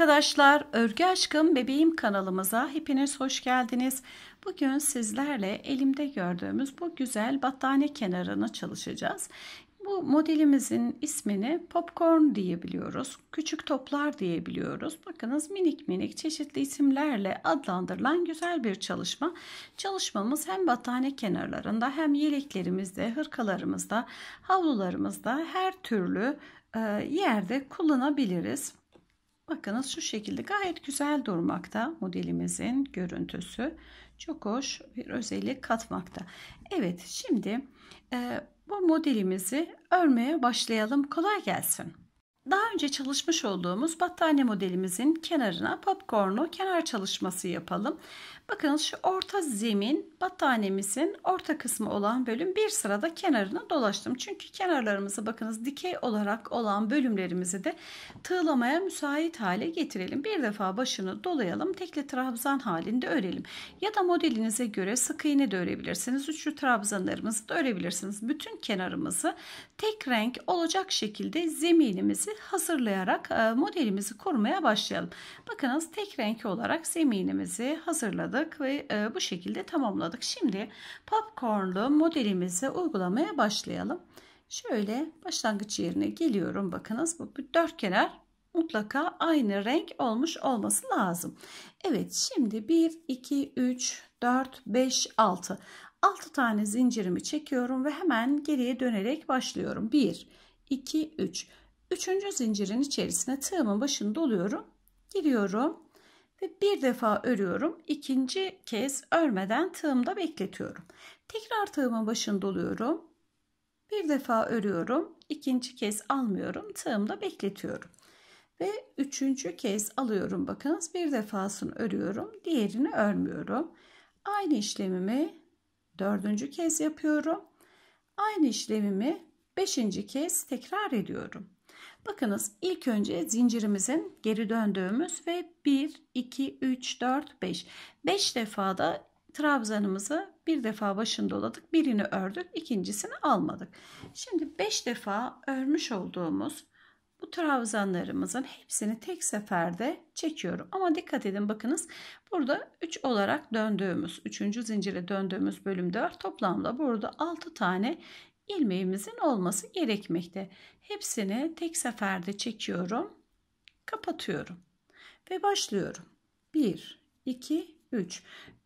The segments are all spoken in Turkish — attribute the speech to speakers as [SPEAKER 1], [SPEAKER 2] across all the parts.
[SPEAKER 1] arkadaşlar, Örgü Aşkım Bebeğim kanalımıza hepiniz hoş geldiniz. Bugün sizlerle elimde gördüğümüz bu güzel battaniye kenarını çalışacağız. Bu modelimizin ismini popcorn diyebiliyoruz, küçük toplar diyebiliyoruz. Bakınız minik minik çeşitli isimlerle adlandırılan güzel bir çalışma. Çalışmamız hem battaniye kenarlarında hem yeleklerimizde, hırkalarımızda, havlularımızda her türlü e, yerde kullanabiliriz. Bakınız şu şekilde gayet güzel durmakta modelimizin görüntüsü. Çok hoş bir özellik katmakta. Evet şimdi e, bu modelimizi örmeye başlayalım. Kolay gelsin. Daha önce çalışmış olduğumuz battaniye modelimizin kenarına popcornlu kenar çalışması yapalım. Bakınız şu orta zemin battaniyemizin orta kısmı olan bölüm bir sırada kenarına dolaştım. Çünkü kenarlarımızı bakınız dikey olarak olan bölümlerimizi de tığlamaya müsait hale getirelim. Bir defa başını dolayalım. Tekli trabzan halinde örelim. Ya da modelinize göre sık iğne de örebilirsiniz. Üçlü trabzanlarımızı da örebilirsiniz. Bütün kenarımızı tek renk olacak şekilde zeminimizi hazırlayarak e, modelimizi kurmaya başlayalım. Bakınız tek renk olarak zeminimizi hazırladık başladık ve e, bu şekilde tamamladık. Şimdi popcornlu modelimizi uygulamaya başlayalım. Şöyle başlangıç yerine geliyorum. Bakınız bu dört kenar mutlaka aynı renk olmuş olması lazım. Evet şimdi 1, 2, 3, 4, 5, 6. 6 tane zincirimi çekiyorum ve hemen geriye dönerek başlıyorum. 1, 2, 3. Üçüncü zincirin içerisine tığımın başını doluyorum. Giriyorum ve bir defa örüyorum. İkinci kez örmeden tığımda bekletiyorum. Tekrar tığımın başını doluyorum. Bir defa örüyorum. ikinci kez almıyorum. Tığımda bekletiyorum. Ve üçüncü kez alıyorum. Bakınız bir defasını örüyorum. Diğerini örmüyorum. Aynı işlemimi dördüncü kez yapıyorum. Aynı işlemimi beşinci kez tekrar ediyorum. Bakınız ilk önce zincirimizin geri döndüğümüz ve 1, 2, 3, 4, 5. 5 defa da trabzanımızı bir defa başını doladık. Birini ördük, ikincisini almadık. Şimdi 5 defa örmüş olduğumuz bu trabzanlarımızın hepsini tek seferde çekiyorum. Ama dikkat edin bakınız burada 3 olarak döndüğümüz 3. zincire döndüğümüz bölümde var. Toplamda burada 6 tane ilmeğimizin olması gerekmekte. Hepsini tek seferde çekiyorum. Kapatıyorum. Ve başlıyorum. 1, 2, 3.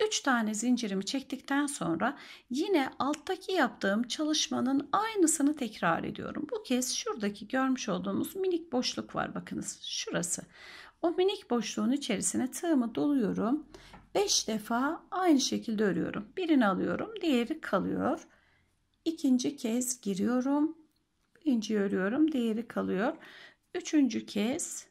[SPEAKER 1] 3 tane zincirimi çektikten sonra yine alttaki yaptığım çalışmanın aynısını tekrar ediyorum. Bu kez şuradaki görmüş olduğumuz minik boşluk var bakınız şurası. O minik boşluğun içerisine tığımı doluyorum. 5 defa aynı şekilde örüyorum. Birini alıyorum, diğeri kalıyor ikinci kez giriyorum. Birinci örüyorum. Diğeri kalıyor. Üçüncü kez.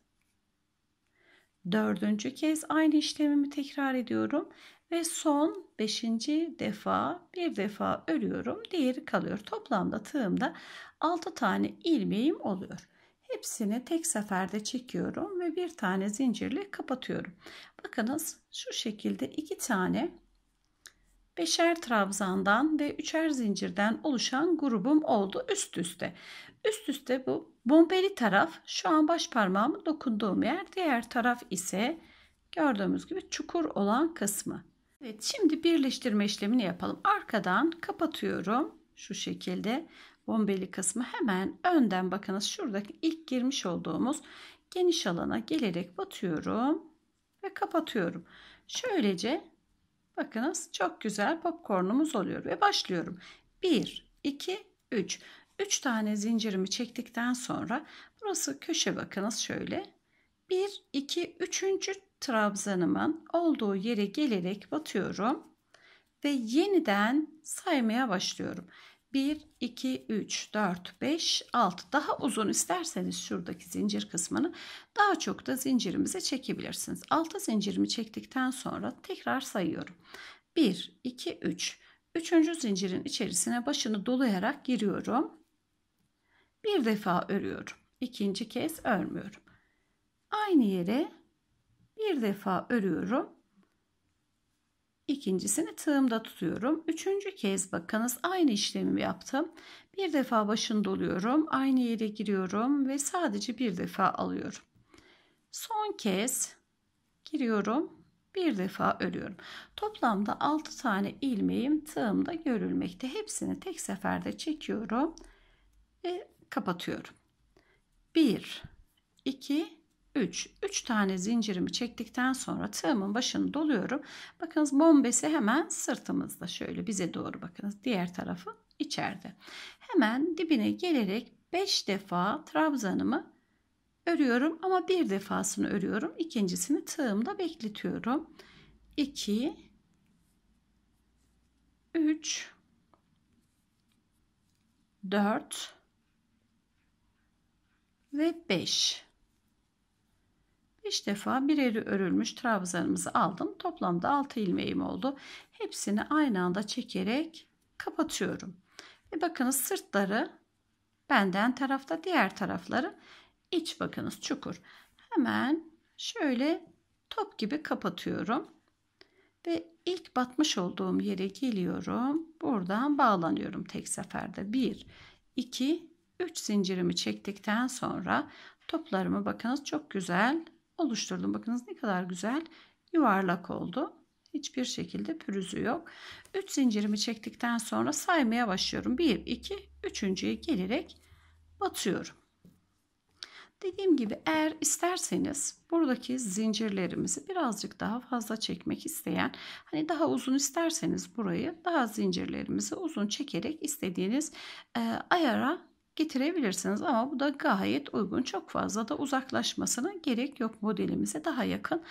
[SPEAKER 1] Dördüncü kez aynı işlemimi tekrar ediyorum. Ve son beşinci defa bir defa örüyorum. Diğeri kalıyor. Toplamda tığımda altı tane ilmeğim oluyor. Hepsini tek seferde çekiyorum ve bir tane zincirle kapatıyorum. Bakınız şu şekilde iki tane beşer trabzandan ve üçer zincirden oluşan grubum oldu üst üste. Üst üste bu bombeli taraf şu an baş parmağımı dokunduğum yer. Diğer taraf ise gördüğümüz gibi çukur olan kısmı. Evet şimdi birleştirme işlemini yapalım. Arkadan kapatıyorum şu şekilde bombeli kısmı hemen önden bakınız şuradaki ilk girmiş olduğumuz geniş alana gelerek batıyorum ve kapatıyorum. Şöylece Bakınız çok güzel popcornumuz oluyor ve başlıyorum. 1, 2, 3. 3 tane zincirimi çektikten sonra burası köşe bakınız şöyle. 1, 2, 3. trabzanımın olduğu yere gelerek batıyorum ve yeniden saymaya başlıyorum. 1, 2, 3, 4, 5, 6 daha uzun isterseniz şuradaki zincir kısmını daha çok da zincirimize çekebilirsiniz. 6 zincirimi çektikten sonra tekrar sayıyorum. 1, 2, 3. 3. zincirin içerisine başını dolayarak giriyorum. Bir defa örüyorum. İkinci kez örmüyorum. Aynı yere bir defa örüyorum. İkincisini tığımda tutuyorum. Üçüncü kez bakınız aynı işlemi yaptım. Bir defa başını doluyorum. Aynı yere giriyorum ve sadece bir defa alıyorum. Son kez giriyorum. Bir defa örüyorum. Toplamda 6 tane ilmeğim tığımda görülmekte. Hepsini tek seferde çekiyorum ve kapatıyorum. 1 2 3. 3 tane zincirimi çektikten sonra tığımın başını doluyorum. Bakınız bombesi hemen sırtımızda şöyle bize doğru bakınız. Diğer tarafı içeride. Hemen dibine gelerek 5 defa trabzanımı örüyorum ama bir defasını örüyorum. ikincisini tığımda bekletiyorum. 2 3 4 ve 5 5 defa bireri örülmüş trabzanımızı aldım. Toplamda 6 ilmeğim oldu. Hepsini aynı anda çekerek kapatıyorum. Ve bakınız sırtları benden tarafta diğer tarafları iç bakınız çukur. Hemen şöyle top gibi kapatıyorum. Ve ilk batmış olduğum yere geliyorum. Buradan bağlanıyorum tek seferde. 1, 2, 3 zincirimi çektikten sonra toplarımı bakınız çok güzel oluşturdum. Bakınız ne kadar güzel yuvarlak oldu. Hiçbir şekilde pürüzü yok. 3 zincirimi çektikten sonra saymaya başlıyorum. 1, 2, 3.ye gelerek batıyorum. Dediğim gibi eğer isterseniz buradaki zincirlerimizi birazcık daha fazla çekmek isteyen hani daha uzun isterseniz burayı daha zincirlerimizi uzun çekerek istediğiniz e, ayara getirebilirsiniz ama bu da gayet uygun. Çok fazla da uzaklaşmasına gerek yok. Modelimize daha yakın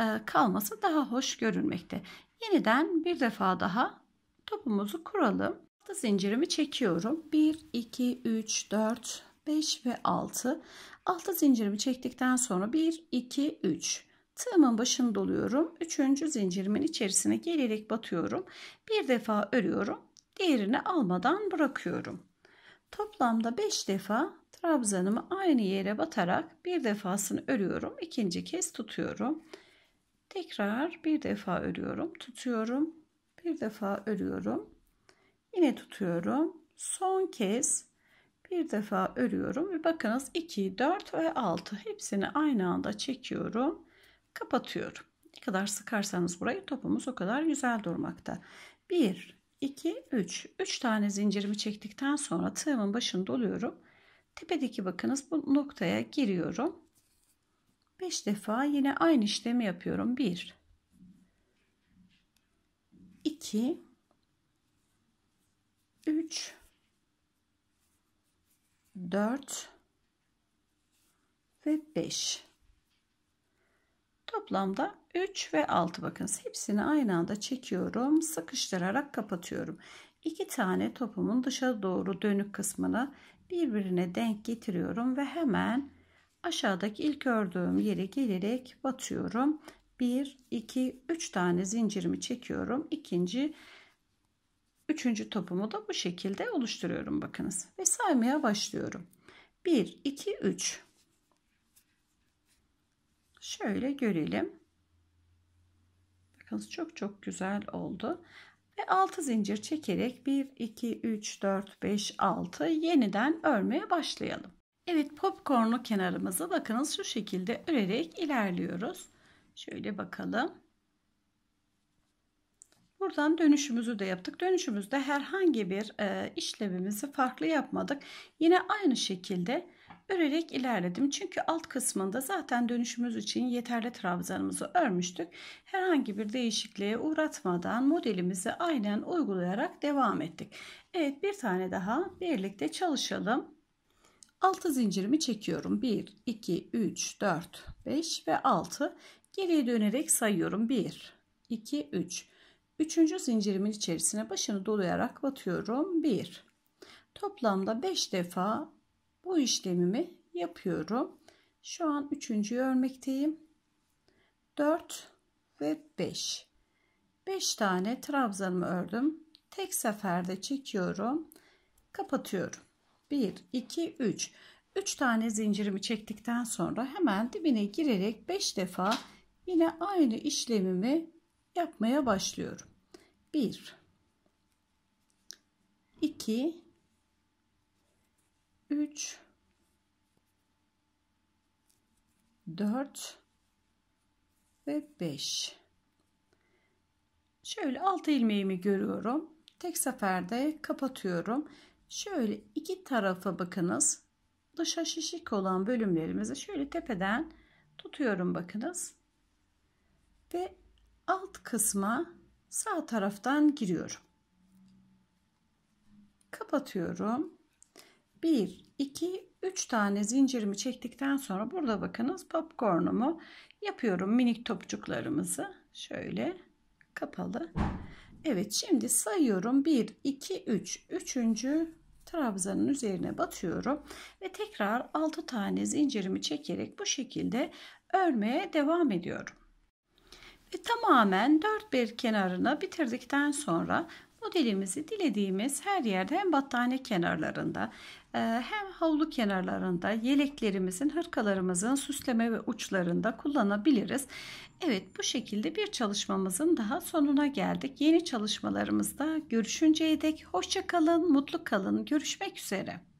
[SPEAKER 1] e, kalması daha hoş görünmekte. Yeniden bir defa daha topumuzu kuralım. Zincirimi çekiyorum. 1, 2, 3, 4, 5 ve 6. Altı zincirimi çektikten sonra 1, 2, 3. Tığımın başını doluyorum. 3. zincirimin içerisine gelerek batıyorum. Bir defa örüyorum. Diğerini almadan bırakıyorum. Toplamda 5 defa trabzanımı aynı yere batarak bir defasını örüyorum. ikinci kez tutuyorum. Tekrar bir defa örüyorum, tutuyorum. Bir defa örüyorum. Yine tutuyorum. Son kez bir defa örüyorum ve bakınız 2, 4 ve 6 hepsini aynı anda çekiyorum. Kapatıyorum. Ne kadar sıkarsanız burayı topumuz o kadar güzel durmakta. 1, 2, 3. 3 tane zincirimi çektikten sonra tığımın başını doluyorum. Tepedeki bakınız bu noktaya giriyorum. 5 defa yine aynı işlemi yapıyorum. 1, 2, 3, 4 ve 5. Toplamda 3 ve 6 bakın hepsini aynı anda çekiyorum. Sıkıştırarak kapatıyorum. 2 tane topumun dışa doğru dönük kısmını birbirine denk getiriyorum ve hemen aşağıdaki ilk ördüğüm yere gelerek batıyorum. 1, 2, 3 tane zincirimi çekiyorum. İkinci, üçüncü topumu da bu şekilde oluşturuyorum bakınız. Ve saymaya başlıyorum. 1, 2, 3. Şöyle görelim. Bakınız çok çok güzel oldu. Ve 6 zincir çekerek 1, 2, 3, 4, 5, 6 yeniden örmeye başlayalım. Evet popcornlu kenarımızı bakınız şu şekilde örerek ilerliyoruz. Şöyle bakalım. Buradan dönüşümüzü de yaptık. Dönüşümüzde herhangi bir e, işlemimizi farklı yapmadık. Yine aynı şekilde örerek ilerledim. Çünkü alt kısmında zaten dönüşümüz için yeterli trabzanımızı örmüştük. Herhangi bir değişikliğe uğratmadan modelimizi aynen uygulayarak devam ettik. Evet bir tane daha birlikte çalışalım. 6 zincirimi çekiyorum. 1, 2, 3, 4, 5 ve 6. Geriye dönerek sayıyorum. 1, 2, 3. Üçüncü zincirimin içerisine başını dolayarak batıyorum. 1. Toplamda 5 defa bu işlemimi yapıyorum. Şu an üçüncü örmekteyim. 4 ve 5. 5 tane trabzanımı ördüm. Tek seferde çekiyorum. Kapatıyorum. 1, 2, 3. 3 tane zincirimi çektikten sonra hemen dibine girerek 5 defa yine aynı işlemimi yapmaya başlıyorum. 1, 2, 3 4 ve 5 şöyle altı ilmeğimi görüyorum tek seferde kapatıyorum şöyle iki tarafa bakınız dışa şişik olan bölümlerimizi şöyle tepeden tutuyorum bakınız ve alt kısma sağ taraftan giriyorum kapatıyorum 1, 2, 3 tane zincirimi çektikten sonra burada bakınız popcornumu yapıyorum. Minik topçuklarımızı şöyle kapalı. Evet şimdi sayıyorum. 1, 2, 3. Üçüncü trabzanın üzerine batıyorum. Ve tekrar 6 tane zincirimi çekerek bu şekilde örmeye devam ediyorum. Ve tamamen dört bir kenarına bitirdikten sonra modelimizi dilediğimiz her yerde hem battaniye kenarlarında ee, hem havlu kenarlarında yeleklerimizin, hırkalarımızın süsleme ve uçlarında kullanabiliriz. Evet bu şekilde bir çalışmamızın daha sonuna geldik. Yeni çalışmalarımızda görüşünceye dek hoşça kalın, mutlu kalın. Görüşmek üzere.